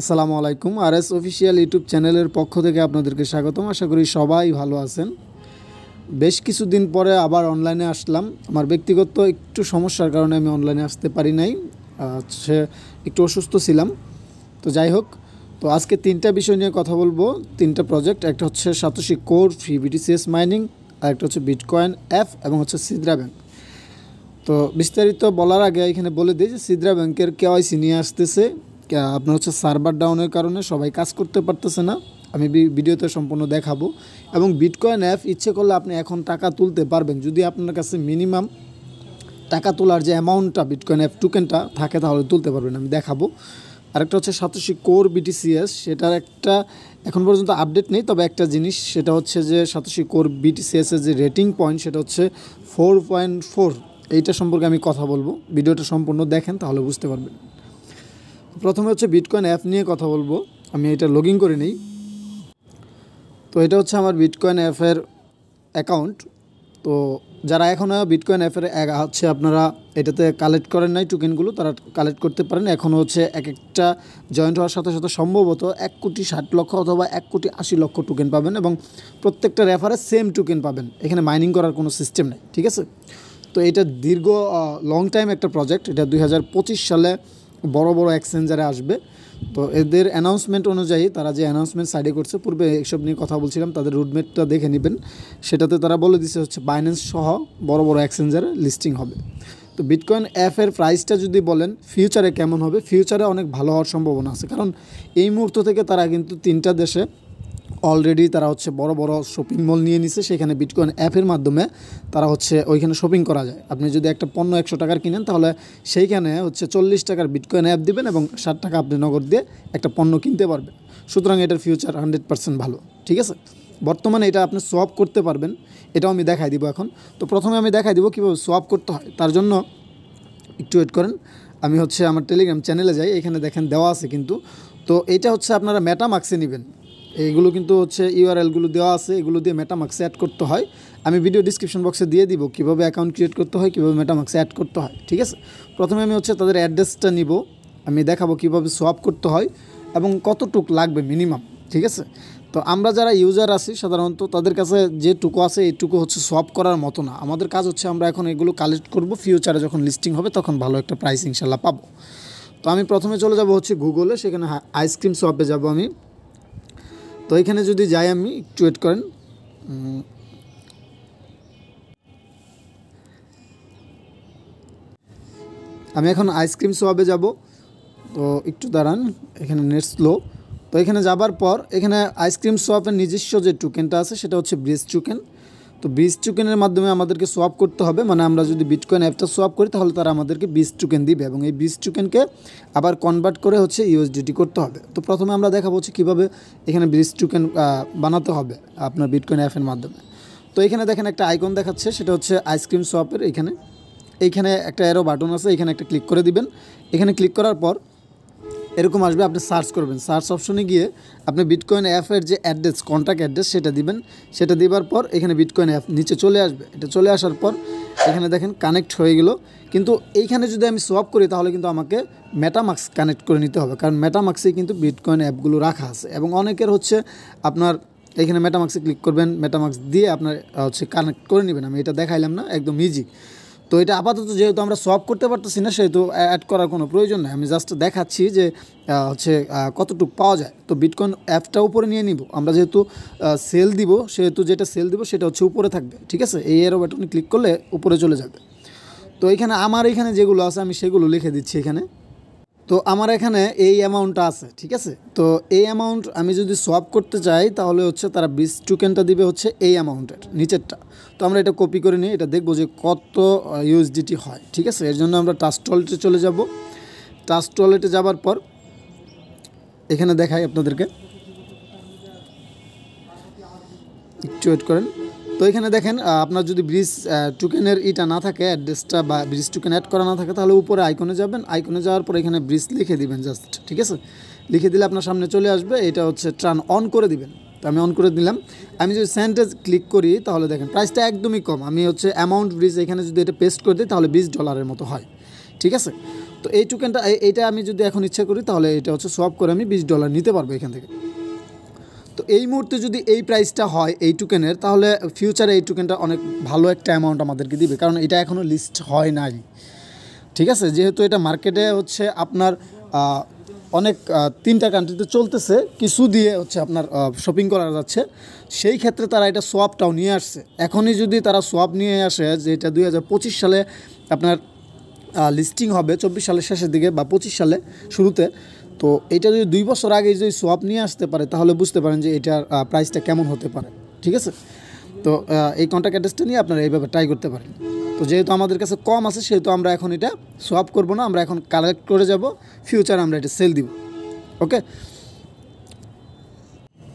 আসসালামু আলাইকুম আর S official YouTube চ্যানেলের পক্ষ থেকে আপনাদেরকে স্বাগতম আশা করি সবাই ভালো আছেন বেশ কিছুদিন পরে আবার অনলাইনে আসলাম আমার ব্যক্তিগত একটু সমস্যার কারণে আমি অনলাইনে আসতে পারি নাই সে একটু অসুস্থ ছিলাম তো যাই হোক তো আজকে তিনটা বিষয় নিয়ে কথা বলবো তিনটা প্রজেক্ট একটা হচ্ছে Satoshi core free BTCs mining আর একটা হচ্ছে বিটকয়েন অ্যাফ এবং হচ্ছে সিদ্রা ব্যাংক তো বিস্তারিত বলার আগে এখানে বলে দিই যে সিদ্রা ব্যাংকের কেওয়াইসি নিয়ে আসতেছে আপনার হচ্ছে সার্ভার ডাউনের কারণে সবাই কাজ করতে পারতেছে না আমি ভিডিওতে সম্পূর্ণ দেখাবো এবং বিটকয়েন অ্যাপ ইচ্ছে করলে আপনি এখন টাকা তুলতে পারবেন যদি আপনার কাছে মিনিমাম টাকা তোলার যে অ্যামাউন্টটা বিটকয়েন অ্যাপ টুকেনটা থাকে তাহলে তুলতে পারবেন আমি দেখাবো আরেকটা হচ্ছে সাতোশি কোর বিটিসিএস সেটার একটা এখন পর্যন্ত আপডেট নেই তবে একটা জিনিস সেটা হচ্ছে যে সাতোশি কোর বিটিসিএসের যে রেটিং পয়েন্ট সেটা হচ্ছে ফোর পয়েন্ট ফোর এইটা সম্পর্কে আমি কথা বলবো ভিডিওটা সম্পূর্ণ দেখেন তাহলে বুঝতে পারবেন প্রথমে হচ্ছে বিটকয়েন অ্যাপ নিয়ে কথা বলবো আমি এটা লগ ইন করে নিই তো এটা হচ্ছে আমার বিটকয়েন অ্যাপের অ্যাকাউন্ট তো যারা এখনও বিটকয়েন অ্যাপের হচ্ছে আপনারা এটাতে কালেক্ট করেন নাই টোকেনগুলো তারা কালেক্ট করতে পারেন এখনও হচ্ছে এক একটা জয়েন্ট হওয়ার সাথে সাথে সম্ভবত এক কোটি ষাট লক্ষ অথবা এক কোটি আশি লক্ষ টোকেন পাবেন এবং প্রত্যেকটা রেফারে সেম টোকেন পাবেন এখানে মাইনিং করার কোনো সিস্টেম নেই ঠিক আছে তো এটা দীর্ঘ লং টাইম একটা প্রজেক্ট এটা দুই সালে বড় বড় এক্সচেঞ্জারে আসবে তো এদের অ্যানাউন্সমেন্ট অনুযায়ী তারা যে অ্যানাউন্সমেন্ট সাইডে করছে পূর্বে এসব নিয়ে কথা বলছিলাম তাদের রুটমেটটা দেখে নেবেন সেটাতে তারা বলে দিচ্ছে হচ্ছে বাইন্যান্স সহ বড় বড় এক্সচেঞ্জারে লিস্টিং হবে তো বিটকয়েন অ্যাপের প্রাইসটা যদি বলেন ফিউচারে কেমন হবে ফিউচারে অনেক ভালো হওয়ার সম্ভাবনা আছে কারণ এই মুহূর্ত থেকে তারা কিন্তু তিনটা দেশে অলরেডি তারা হচ্ছে বড় বড় শপিং মল নিয়ে নিছে সেখানে বিটকয়েন অ্যাপের মাধ্যমে তারা হচ্ছে ওইখানে শপিং করা যায় আপনি যদি একটা পণ্য একশো টাকার কিনেন তাহলে সেইখানে হচ্ছে চল্লিশ টাকার বিটকয়েন অ্যাপ দিবেন এবং ষাট টাকা আপনি নগদ দিয়ে একটা পণ্য কিনতে পারবেন সুতরাং এটার ফিউচার হান্ড্রেড পার্সেন্ট ভালো ঠিক আছে বর্তমানে এটা আপনি সোয়াপ করতে পারবেন এটাও আমি দেখাই দিব এখন তো প্রথমে আমি দেখাই দিব কীভাবে সোয়াপ করতে হয় তার জন্য একটু ওয়েট করেন আমি হচ্ছে আমার টেলিগ্রাম চ্যানেলে যাই এখানে দেখেন দেওয়া আছে কিন্তু তো এটা হচ্ছে আপনারা মাক্সে নেবেন এইগুলো কিন্তু হচ্ছে ইউআরএলগুলো দেওয়া আছে এগুলো দিয়ে মেটামাক্সে অ্যাড করতে হয় আমি ভিডিও ডিসক্রিপশন বক্সে দিয়ে দিব কিভাবে অ্যাকাউন্ট ক্রিয়েট করতে হয় কীভাবে মেটামাক্সে অ্যাড করতে হয় ঠিক আছে প্রথমে আমি হচ্ছে তাদের অ্যাড্রেসটা নিব আমি দেখাবো কিভাবে সোয়াপ করতে হয় এবং কতটুক লাগবে মিনিমাম ঠিক আছে তো আমরা যারা ইউজার আছি সাধারণত তাদের কাছে যেটুকু আছে এইটুকু হচ্ছে সোয়াপ করার মতো না আমাদের কাজ হচ্ছে আমরা এখন এগুলো কালেক্ট করব ফিউচারে যখন লিস্টিং হবে তখন ভালো একটা প্রাইস ইনশাল্লাহ পাবো তো আমি প্রথমে চলে যাব হচ্ছে গুগলে সেখানে আইসক্রিম শপে যাব আমি তো এখানে যদি যাই আমি একটু ওয়েট করেন আমি এখন আইসক্রিম সোয়াবে যাব তো একটু দাঁড়ান এখানে নেট স্লো তো এখানে যাবার পর এখানে আইসক্রিম সোয়াবের নিজস্ব যে টুকেনটা আছে সেটা হচ্ছে ব্রিজ টুকেন তো বিস টুকেনের মাধ্যমে আমাদেরকে সোয়াপ করতে হবে মানে আমরা যদি বিটকয়েন অ্যাপটা সোয়াপ করি তাহলে তারা আমাদেরকে বিস টুকেন দিবে এবং এই বিস টুকেনকে আবার কনভার্ট করে হচ্ছে ইউএসডিটি করতে হবে তো প্রথমে আমরা দেখাবো হচ্ছে কীভাবে এখানে বিস টুকেন বানাতে হবে আপনার বিটকয়েন অ্যাপের মাধ্যমে তো এখানে দেখেন একটা আইকন দেখাচ্ছে সেটা হচ্ছে আইসক্রিম সোয়াপের এখানে এইখানে একটা অ্যারো বাটন আছে এখানে একটা ক্লিক করে দিবেন এখানে ক্লিক করার পর এরকম আসবে আপনি সার্চ করবেন সার্চ অপশনে গিয়ে আপনি বিটকয়েন অ্যাপের যে অ্যাড্রেস কন্ট্যাক্ট অ্যাড্রেস সেটা দিবেন সেটা দেবার পর এখানে বিটকয়েন অ্যাপ নিচে চলে আসবে এটা চলে আসার পর এখানে দেখেন কানেক্ট হয়ে গেল কিন্তু এইখানে যদি আমি সোয়াপ করি তাহলে কিন্তু আমাকে মেটামাক্স কানেক্ট করে নিতে হবে কারণ মেটামাক্সেই কিন্তু বিটকয়েন অ্যাপগুলো রাখা আছে এবং অনেকের হচ্ছে আপনার এখানে মেটামাক্সে ক্লিক করবেন মেটামাক্স দিয়ে আপনার হচ্ছে কানেক্ট করে নেবেন আমি এটা দেখাইলাম না একদম ইজি তো এটা আপাতত যেহেতু আমরা সলভ করতে পারতেছি না সেহেতু অ্যাড করার কোনো প্রয়োজন নেই আমি জাস্ট দেখাচ্ছি যে হচ্ছে কতটুকু পাওয়া যায় তো বিটকয়েন অ্যাপটা উপরে নিয়ে নিব আমরা যেহেতু সেল দিব সেহেতু যেটা সেল দিব সেটা হচ্ছে উপরে থাকবে ঠিক আছে এই এরো বাটনে ক্লিক করলে উপরে চলে যাবে তো এখানে আমার এখানে যেগুলো আছে আমি সেগুলো লিখে দিচ্ছি এখানে তো আমার এখানে এই অ্যামাউন্টটা আছে ঠিক আছে তো এই অ্যামাউন্ট আমি যদি সোয়াপ করতে চাই তাহলে হচ্ছে তারা বিস টুকেনটা দিবে হচ্ছে এই অ্যামাউন্টের নিচেরটা তো আমরা এটা কপি করে নিই এটা দেখবো যে কত ইউএসডিটি হয় ঠিক আছে এর জন্য আমরা টাস্ট ওয়ালেটে চলে যাব টাস্ট ওয়ালেটে যাবার পর এখানে দেখাই আপনাদেরকে একটু ওয়েট করেন তো এখানে দেখেন আপনার যদি ব্রিজ টুকেনের ইটা না থাকে অ্যাড্রেসটা বা ব্রিজ টুকেন অ্যাড করা না থাকে তাহলে উপরে আইকনে যাবেন আইকনে যাওয়ার পর এখানে ব্রিজ লিখে দিবেন জাস্ট ঠিক আছে লিখে দিলে আপনার সামনে চলে আসবে এটা হচ্ছে ট্রান অন করে দিবেন তো আমি অন করে দিলাম আমি যদি স্যান্টেজ ক্লিক করি তাহলে দেখেন প্রাইসটা একদমই কম আমি হচ্ছে অ্যামাউন্ট ব্রিজ এখানে যদি এটা পেস্ট করে দিই তাহলে বিশ ডলারের মতো হয় ঠিক আছে তো এই টুকেনটা এইটা আমি যদি এখন ইচ্ছা করি তাহলে এটা হচ্ছে সোয়াপ করে আমি বিশ ডলার নিতে পারবো এখান থেকে তো এই মুহূর্তে যদি এই প্রাইসটা হয় এই টুকেনের তাহলে ফিউচারে এই টুকেনটা অনেক ভালো একটা অ্যামাউন্ট আমাদেরকে দিবে কারণ এটা এখনও লিস্ট হয় নাই ঠিক আছে যেহেতু এটা মার্কেটে হচ্ছে আপনার অনেক তিনটা কান্ট্রিতে চলতেছে কিছু দিয়ে হচ্ছে আপনার শপিং করা যাচ্ছে সেই ক্ষেত্রে তারা এটা সোয়াপটাও নিয়ে আসছে এখনই যদি তারা সোয়াপ নিয়ে আসে যে এটা দুই সালে আপনার লিস্টিং হবে চব্বিশ সালের শেষের দিকে বা পঁচিশ সালে শুরুতে তো এটা যদি দুই বছর আগে যদি সোয়াপ নিয়ে আসতে পারে তাহলে বুঝতে পারেন যে এটার প্রাইসটা কেমন হতে পারে ঠিক আছে তো এই কন্ট্যাক্ট অ্যাড্রেসটা নিয়ে আপনারা এইভাবে ট্রাই করতে পারেন তো যেহেতু আমাদের কাছে কম আছে সেহেতু আমরা এখন এটা সোয়াপ করব না আমরা এখন কালেক্ট করে যাব ফিউচার আমরা এটা সেল দিব ওকে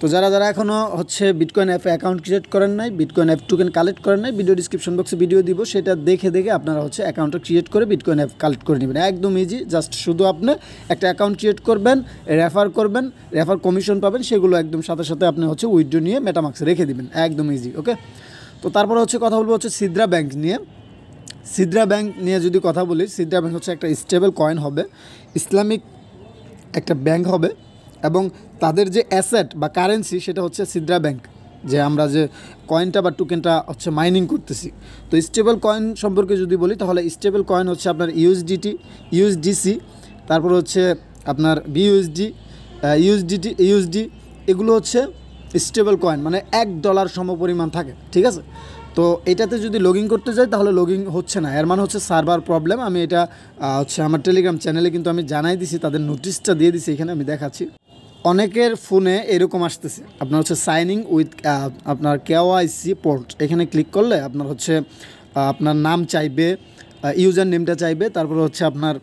তো যারা যারা এখনও হচ্ছে বিটকয়েন অ্যাপে অ্যাকাউন্ট ক্রিয়েট করেন নাই বিটকয়েন অ্যাপ টুকেন কালেক্ট করেন নাই ভিডিও ডিসক্রিপশন বক্সে ভিডিও দিব সেটা দেখে দেখে আপনারা হচ্ছে অ্যাকাউন্টটা ক্রিয়েট করে বিটকয়েন অ্যাপ কালেক্ট করে নেবেন একদম ইজি জাস্ট শুধু আপনি একটা অ্যাকাউন্ট ক্রিয়েট করবেন রেফার করবেন রেফার কমিশন পাবেন সেগুলো একদম সাথে সাথে আপনি হচ্ছে উইড্রো নিয়ে মেটামাক্সে রেখে দিবেন একদম ইজি ওকে তো তারপর হচ্ছে কথা বলবো হচ্ছে সিদ্রা ব্যাংক নিয়ে সিদ্রা ব্যাংক নিয়ে যদি কথা বলি সিদ্রা ব্যাংক হচ্ছে একটা স্টেবল কয়েন হবে ইসলামিক একটা ব্যাংক হবে এবং তাদের যে অ্যাসেট বা কারেন্সি সেটা হচ্ছে সিদ্রা ব্যাংক যে আমরা যে কয়েনটা বা টুকেনটা হচ্ছে মাইনিং করতেছি তো স্টেবল কয়েন সম্পর্কে যদি বলি তাহলে স্টেবল কয়েন হচ্ছে আপনার ইউএসডিটি ইউএসডিসি তারপর হচ্ছে আপনার বিইউএসডি ইউএসডিটি ইউএসডি এগুলো হচ্ছে স্টেবল কয়েন মানে এক ডলার সমপরিমাণ থাকে ঠিক আছে তো এটাতে যদি লগিং করতে যাই তাহলে লগিং হচ্ছে না এর মানে হচ্ছে সার্ভার প্রবলেম আমি এটা হচ্ছে আমার টেলিগ্রাম চ্যানেলে কিন্তু আমি জানাই দিছি তাদের নোটিশটা দিয়ে দিছি এখানে আমি দেখাচ্ছি অনেকের ফোনে এরকম আসতেছে আপনার হচ্ছে সাইনিং উইথ আপনার কেওয়াইসি পোর্ট এখানে ক্লিক করলে আপনার হচ্ছে আপনার নাম চাইবে ইউজার নেমটা চাইবে তারপরে হচ্ছে আপনার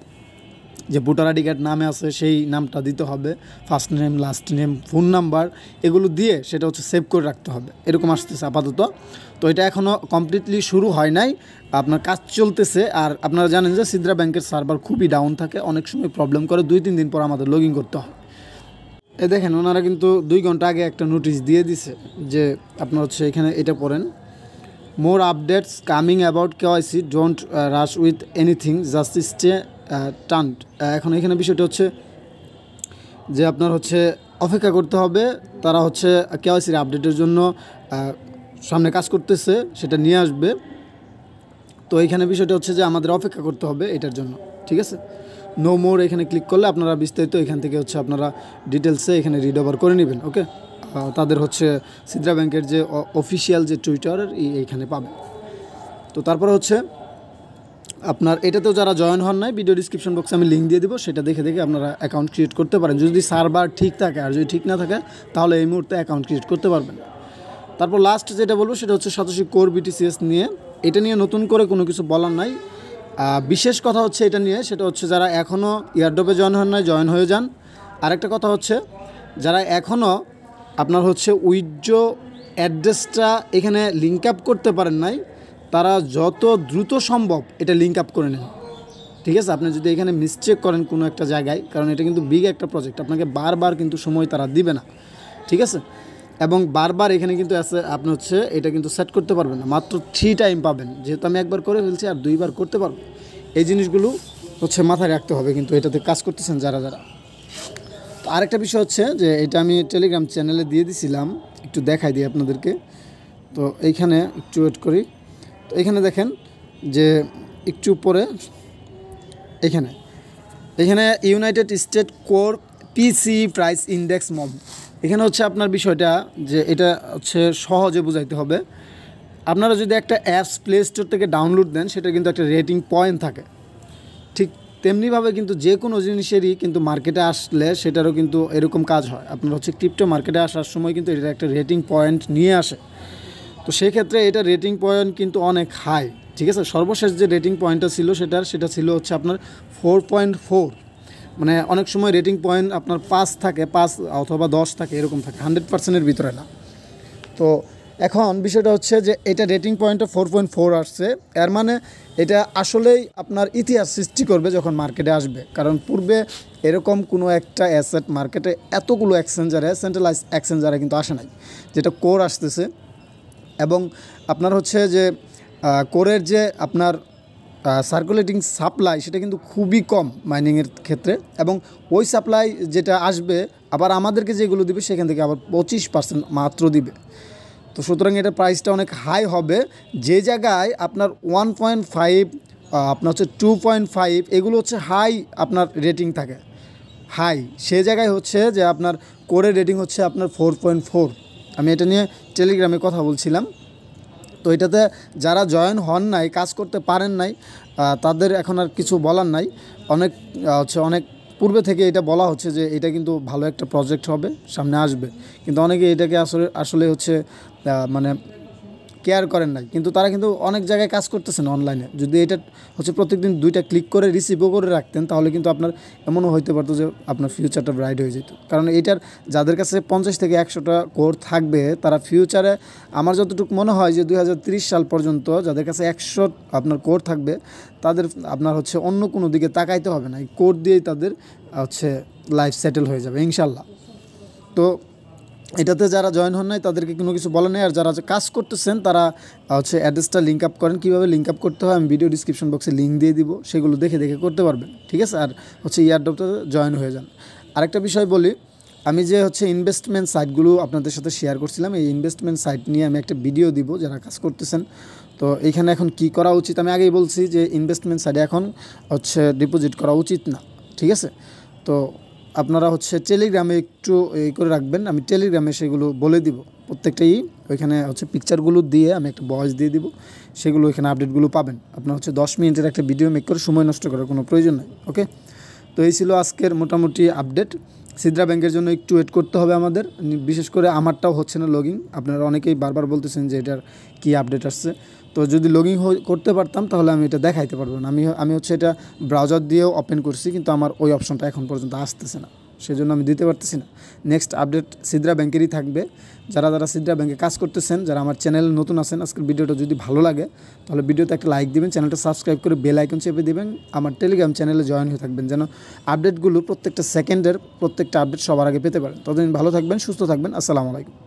যে ভোটার আইডি কার্ড নামে আছে সেই নামটা দিতে হবে first name last name phone number এগুলো দিয়ে সেটা হচ্ছে সেভ করে রাখতে হবে এরকম আসতেছে আপাতত তো এটা এখনও কমপ্লিটলি শুরু হয় নাই আপনার কাজ চলতেছে আর আপনারা জানেন যে সিদ্রা ব্যাংকের সার্ভার খুবই ডাউন থাকে অনেক সময় প্রবলেম করে দুই তিন দিন পর আমাদের লগ করতে হয় এ দেখেন ওনারা কিন্তু দুই ঘন্টা আগে একটা নোটিশ দিয়ে দিছে যে আপনার হচ্ছে এখানে এটা পড়েন more updates coming about IC don't rush with anything just stay tuned এখানে বিষয়টা হচ্ছে যে আপনার হচ্ছে অপেক্ষা করতে হবে তারা হচ্ছে কে আইসির আপডেটের জন্য সামনে কাজ করতেছে সেটা নিয়ে আসবে তো এখানে বিষয়টা হচ্ছে যে আমাদের অপেক্ষা করতে হবে এটার জন্য ঠিক আছে নো মোর এখানে ক্লিক করলে আপনারা বিস্তারিত এখান থেকে হচ্ছে আপনারা ডিটেলসে এখানে রিড ওভার করে নেবেন ওকে তাদের হচ্ছে সিদ্রা ব্যাংকের যে অফিসিয়াল যে টুইটার এইখানে পাবেন তো তারপর হচ্ছে আপনার এটাতেও যারা জয়েন হন নাই ভিডিও ডিসক্রিপশন বক্সে আমি লিঙ্ক দিয়ে দিব সেটা দেখে দেখে আপনারা অ্যাকাউন্ট ক্রিয়েট করতে পারেন যদি সার্ভার ঠিক থাকে আর যদি ঠিক না থাকে তাহলে এই মুহূর্তে অ্যাকাউন্ট ক্রিয়েট করতে পারবেন তারপর লাস্ট যেটা বলবো সেটা হচ্ছে সাতোশি কোর বিটিসিএস নিয়ে এটা নিয়ে নতুন করে কোনো কিছু বলার নাই বিশেষ কথা হচ্ছে এটা নিয়ে সেটা হচ্ছে যারা এখনও ইয়ারডপে জয়েন হন নাই জয়েন হয়ে যান আরেকটা কথা হচ্ছে যারা এখনও আপনার হচ্ছে উইড্র অ্যাড্রেসটা এখানে লিঙ্ক আপ করতে পারেন নাই তারা যত দ্রুত সম্ভব এটা লিঙ্ক আপ করে নেন ঠিক আছে আপনি যদি এখানে মিসচেক করেন কোনো একটা জায়গায় কারণ এটা কিন্তু বিগ একটা প্রজেক্ট আপনাকে বারবার কিন্তু সময় তারা দিবে না ঠিক আছে এবং বারবার এখানে কিন্তু আছে আপনি হচ্ছে এটা কিন্তু সেট করতে পারবেন না মাত্র থ্রি টাইম পাবেন যেহেতু আমি একবার করে ফেলছি আর দুইবার করতে পারবো এই জিনিসগুলো হচ্ছে মাথায় রাখতে হবে কিন্তু এটাতে কাজ করতেছেন যারা যারা তো আরেকটা বিষয় হচ্ছে যে এটা আমি টেলিগ্রাম চ্যানেলে দিয়ে দিছিলাম একটু দেখাই দিই আপনাদেরকে তো এইখানে একটু ওয়েট করি তো এখানে দেখেন যে একটু পরে এখানে এখানে united state core PC price index mom এখানে হচ্ছে আপনার বিষয়টা যে এটা হচ্ছে সহজে বুঝাইতে হবে আপনারা যদি একটা অ্যাপস প্লে স্টোর থেকে ডাউনলোড দেন সেটা কিন্তু একটা রেটিং পয়েন্ট থাকে ঠিক তেমনিভাবে কিন্তু যে কোনো জিনিসেরই কিন্তু মার্কেটে আসলে সেটারও কিন্তু এরকম কাজ হয় আপনার হচ্ছে ক্রিপ্টো মার্কেটে আসার সময় কিন্তু এটা একটা রেটিং পয়েন্ট নিয়ে আসে তো সেক্ষেত্রে এটা রেটিং পয়েন্ট কিন্তু অনেক হাই ঠিক আছে সর্বশেষ যে রেটিং পয়েন্টটা ছিল সেটার সেটা ছিল হচ্ছে আপনার ফোর পয়েন্ট ফোর মানে অনেক সময় রেটিং পয়েন্ট আপনার পাঁচ থাকে পাঁচ অথবা দশ থাকে এরকম থাকে হান্ড্রেড পার্সেন্টের ভিতরে না তো এখন বিষয়টা হচ্ছে যে এটা রেটিং পয়েন্টে ফোর পয়েন্ট ফোর আসছে এর মানে এটা আসলেই আপনার ইতিহাস সৃষ্টি করবে যখন মার্কেটে আসবে কারণ পূর্বে এরকম কোনো একটা অ্যাসেট মার্কেটে এতগুলো এক্সচেঞ্জারে সেন্ট্রালাইজ এক্সচেঞ্জারে কিন্তু আসে নাই যেটা কোর আসতেছে এবং আপনার হচ্ছে যে কোরের যে আপনার সার্কুলেটিং সাপ্লাই সেটা কিন্তু খুবই কম মাইনিংয়ের ক্ষেত্রে এবং ওই সাপ্লাই যেটা আসবে আবার আমাদেরকে যেগুলো দিবে সেখান থেকে আবার পঁচিশ পার্সেন্ট মাত্র দিবে তো সুতরাং এটা প্রাইসটা অনেক হাই হবে যে জায়গায় আপনার ওয়ান পয়েন্ট ফাইভ আপনার হচ্ছে টু পয়েন্ট ফাইভ এগুলো হচ্ছে হাই আপনার রেটিং থাকে হাই সে জায়গায় হচ্ছে যে আপনার কোরে রেটিং হচ্ছে আপনার ফোর পয়েন্ট ফোর আমি এটা নিয়ে টেলিগ্রামে কথা বলছিলাম তো এটাতে যারা জয়েন হন নাই কাজ করতে পারেন নাই তাদের এখন আর কিছু বলার নাই অনেক হচ্ছে অনেক পূর্বে থেকে এটা বলা হচ্ছে যে এটা কিন্তু ভালো একটা প্রজেক্ট হবে সামনে আসবে কিন্তু অনেকে এটাকে আসলে আসলে হচ্ছে মানে কেয়ার করেন না কিন্তু তারা কিন্তু অনেক জায়গায় কাজ করতেছেন অনলাইনে যদি এটা হচ্ছে প্রত্যেকদিন দুইটা ক্লিক করে রিসিভও করে রাখতেন তাহলে কিন্তু আপনার এমনও হইতে পারতো যে আপনার ফিউচারটা ব্রাইট হয়ে যেত কারণ এটার যাদের কাছে পঞ্চাশ থেকে একশোটা কোর থাকবে তারা ফিউচারে আমার যতটুকু মনে হয় যে দুই সাল পর্যন্ত যাদের কাছে একশো আপনার কোর থাকবে তাদের আপনার হচ্ছে অন্য কোনো দিকে তাকাইতে হবে না এই কোর দিয়েই তাদের হচ্ছে লাইফ সেটেল হয়ে যাবে ইনশাল্লাহ তো এটাতে যারা জয়েন হন নাই তাদেরকে কোনো কিছু বলে নেই আর যারা কাজ করতেছেন তারা হচ্ছে অ্যাড্রেসটা লিঙ্ক আপ করেন কীভাবে লিঙ্ক আপ করতে হয় আমি ভিডিও ডিসক্রিপশন বক্সে লিঙ্ক দিয়ে দিব সেগুলো দেখে দেখে করতে পারবেন ঠিক আছে আর হচ্ছে ইয়ারডপটাতে জয়েন হয়ে যান আরেকটা বিষয় বলি আমি যে হচ্ছে ইনভেস্টমেন্ট সাইটগুলো আপনাদের সাথে শেয়ার করছিলাম এই ইনভেস্টমেন্ট সাইট নিয়ে আমি একটা ভিডিও দিব যারা কাজ করতেছেন তো এখানে এখন কি করা উচিত আমি আগেই বলছি যে ইনভেস্টমেন্ট সাইডে এখন হচ্ছে ডিপোজিট করা উচিত না ঠিক আছে তো আপনারা হচ্ছে টেলিগ্রামে একটু এই করে রাখবেন আমি টেলিগ্রামে সেগুলো বলে দিব প্রত্যেকটাই ওইখানে হচ্ছে পিকচারগুলো দিয়ে আমি একটা ভয়েস দিয়ে দিব সেগুলো ওইখানে আপডেটগুলো পাবেন আপনার হচ্ছে দশ মিনিটের একটা ভিডিও মেক করে সময় নষ্ট করার কোনো প্রয়োজন নেই ওকে তো এই ছিল আজকের মোটামুটি আপডেট সিদ্রা ব্যাংকের জন্য একটু ওয়েট করতে হবে আমাদের বিশেষ করে আমারটাও হচ্ছে না লগিং আপনারা অনেকেই বারবার বলতেছেন যে এটার কি আপডেট আসছে তো যদি লগিং করতে পারতাম তাহলে আমি এটা দেখাইতে পারবো না আমি আমি হচ্ছে এটা ব্রাউজার দিয়েও ওপেন করছি কিন্তু আমার ওই অপশনটা এখন পর্যন্ত আসতেছে না সেজন্য আমি দিতে পারতেছি না নেক্সট আপডেট সিদ্রা ব্যাংকেরই থাকবে যারা যারা সিদ্রা ব্যাংকে কাজ করতেছেন যারা আমার চ্যানেলে নতুন আছেন আজকের ভিডিওটা যদি ভালো লাগে তাহলে ভিডিওতে একটা লাইক দিবেন চ্যানেলটা সাবস্ক্রাইব করে বেল আইকন চেপে দেবেন আমার টেলিগ্রাম চ্যানেলে জয়েন হয়ে থাকবেন যেন আপডেটগুলো প্রত্যেকটা সেকেন্ডের প্রত্যেকটা আপডেট সবার আগে পেতে পারেন ততদিন ভালো থাকবেন সুস্থ থাকবেন আসসালামু আলাইকুম